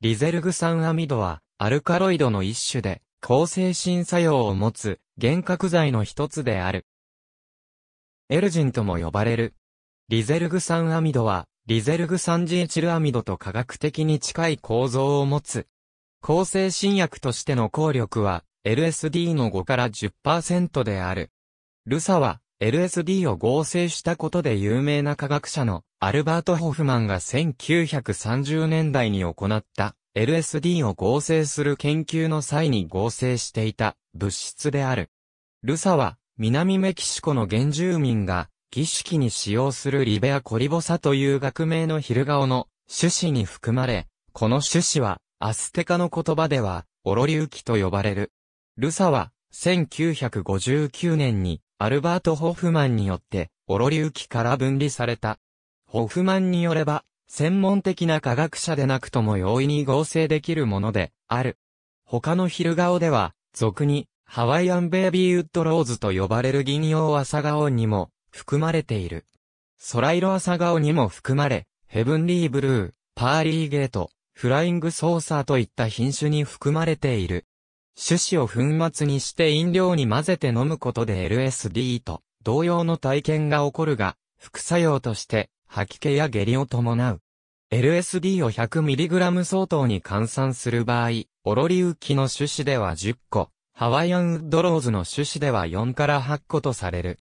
リゼルグ酸アミドは、アルカロイドの一種で、抗精神作用を持つ、幻覚剤の一つである。エルジンとも呼ばれる。リゼルグ酸アミドは、リゼルグ酸ジエチルアミドと科学的に近い構造を持つ。抗精神薬としての効力は、LSD の5から10%である。ルサは、LSD を合成したことで有名な科学者のアルバート・ホフマンが1930年代に行った LSD を合成する研究の際に合成していた物質である。ルサは南メキシコの原住民が儀式に使用するリベア・コリボサという学名のヒルガオの種子に含まれ、この種子はアステカの言葉ではオロリウキと呼ばれる。ルサは1959年にアルバート・ホフマンによって、オロリウキから分離された。ホフマンによれば、専門的な科学者でなくとも容易に合成できるもので、ある。他の昼顔では、俗に、ハワイアンベイビーウッドローズと呼ばれる銀葉朝顔にも、含まれている。空色朝顔にも含まれ、ヘブンリーブルー、パーリーゲート、フライングソーサーといった品種に含まれている。種子を粉末にして飲料に混ぜて飲むことで LSD と同様の体験が起こるが、副作用として吐き気や下痢を伴う。LSD を 100mg 相当に換算する場合、オロリウキの種子では10個、ハワイアンウッドローズの種子では4から8個とされる。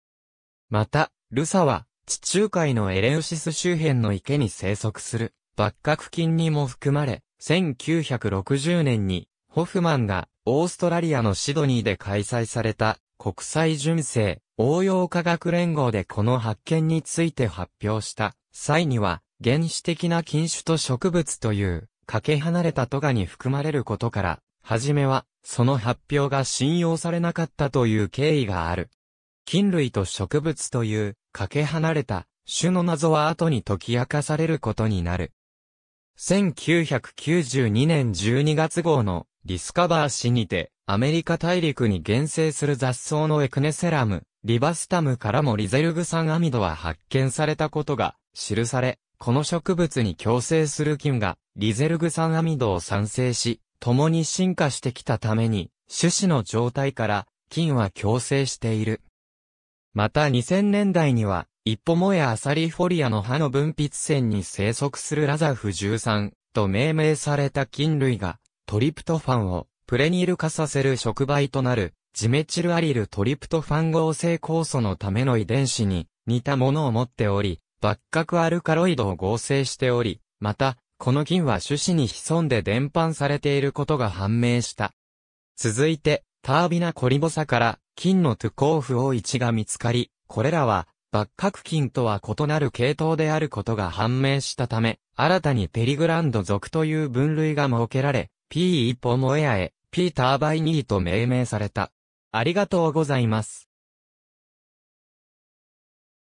また、ルサは、地中海のエレウシス周辺の池に生息する、バッカク菌にも含まれ、1960年に、ホフマンがオーストラリアのシドニーで開催された国際純正応用科学連合でこの発見について発表した際には原始的な菌種と植物というかけ離れたトガに含まれることから、はじめはその発表が信用されなかったという経緯がある。菌類と植物というかけ離れた種の謎は後に解き明かされることになる。1992年12月号のディスカバー氏にて、アメリカ大陸に原生する雑草のエクネセラム、リバスタムからもリゼルグ酸アミドは発見されたことが記され、この植物に共生する菌がリゼルグ酸アミドを産生し、共に進化してきたために、種子の状態から菌は共生している。また2000年代には、一歩もやアサリフォリアの葉の分泌腺に生息するラザフ13と命名された菌類がトリプトファンをプレニル化させる触媒となるジメチルアリルトリプトファン合成酵素のための遺伝子に似たものを持っており、バッカクアルカロイドを合成しており、また、この菌は種子に潜んで伝播されていることが判明した。続いて、タービナコリボサから菌のトゥコーフ O1 が見つかり、これらは、バッカク菌とは異なる系統であることが判明したため、新たにペリグランド属という分類が設けられ、P ポ歩もやへ、ピーター・バイニーと命名された。ありがとうございます。